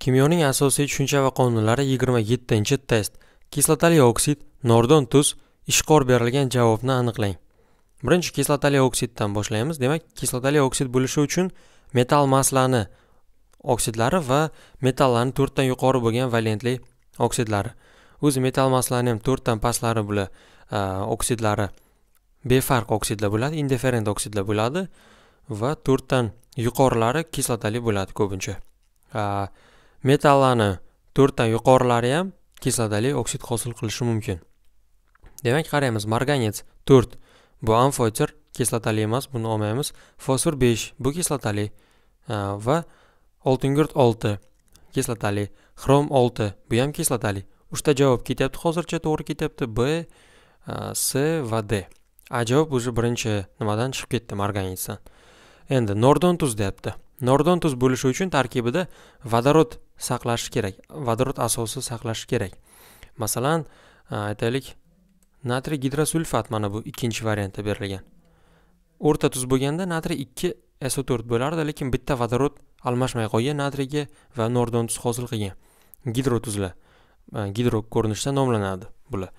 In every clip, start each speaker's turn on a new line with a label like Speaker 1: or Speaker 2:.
Speaker 1: kimyoning asosiy tushuncha va qonunlari 27 test kislotali oksid nordon tuz ishqor berilgan javobni aniqlang birinchi kislotali oksiddan boshlaymiz demak kislotali oksid bo'lishi uchun metal maslani oksidlari va metallarni dan yuqori bo'lgan valentli oksidlari o'zi metal maslani ham 4 dan pastlari bular oksidlari befarq oksidlar bo'ladi indiferent oksidlar bo'ladi va 4 dan yuqorilari kislotali bo'ladi ko'pincha metallani to'rtdan yuqorilari ham kislotali oksid hosil qilishi mumkin demak qaraymiz marganец to'rt bu amfoter kislotali emas buni olmaymiz fosfor besh bu kislotali e, va oltingurt olti kislotali xrom olti bu ham kislotali uchta javob ketyapti hozircha to'g'ri ketyapti b e, s va d a javob уже birinchi nimadan chiqib ketdi marganetsdan endi nordon tuz deyapti nordon tuz bo'lishi uchun tarkibida vodorod saqlash kerak vodorod asosi saqlash kerak masalan aytaylik natriy gidrosulfat mana bu ikkinchi variantda berilgan o'rta tuz bo'lganda natriy ikki so to'rt bo'lardi lekin bitta vodorod almashmay qolgan natriyga va nordon tuz hosil qilgan gidrotuzlar gidro ko'rinishda nomlanadi bular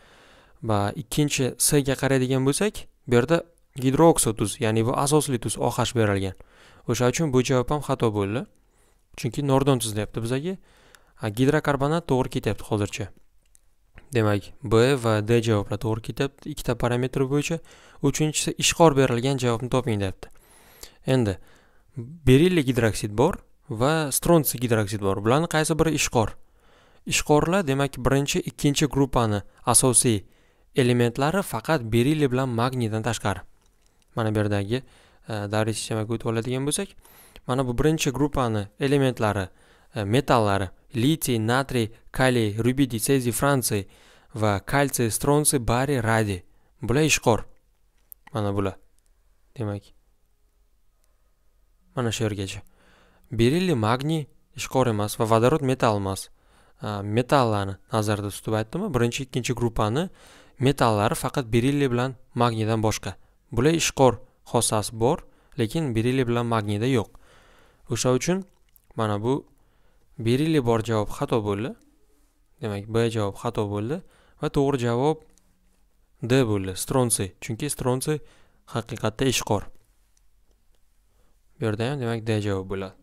Speaker 1: va ikkinchi s ga qaraydigan bo'lsak bu yerda gidrooksotuz ya'ni bu asosli tuz ohash berilgan o'sha uchun bu javob ham xato bo'ldi chunki nordon chizilyapti bizaga gidrokarbonat to'g'ri ketyapti hozircha demak b va d javoblar to'g'ri ketyapti ikkita parametr bo'yicha uchinchisi ishqor berilgan javobni toping deyapti endi berilli gidroksid bor va stronsi gidroksid bor bularni qaysi biri ishqor ishqorlar demak birinchi ikkinchi gruppani asosiy elementlari faqat berilli bilan magniydan tashqari mana bu yerdagi e, davriy sistemaga o'tib oladigan bo'lsak mana bu birinchi gruppani elementlari e, metallari litiy natriy kaliy rubidiy seziy fransiy va kalsiy stronsiy bariy radiy bular ishqor mana bular demak mana shu yergacha berilli magniy ishqor emas va vodorod metall emas e, metallarni nazarda tutib aytdimi birinchi ikkinchi gruppani metallari faqat berilliy bilan magniydan boshqa bular ishqor xossasi bor lekin berilliy bilan magniyda yo'q o'sha uchun mana bu berilli bor javob xato bo'ldi demak b javob xato bo'ldi va to'g'ri javob d bo'ldi stronsiy chunki stronsiy haqiqatda ishqor bu yerda ham demak d javob bo'ladi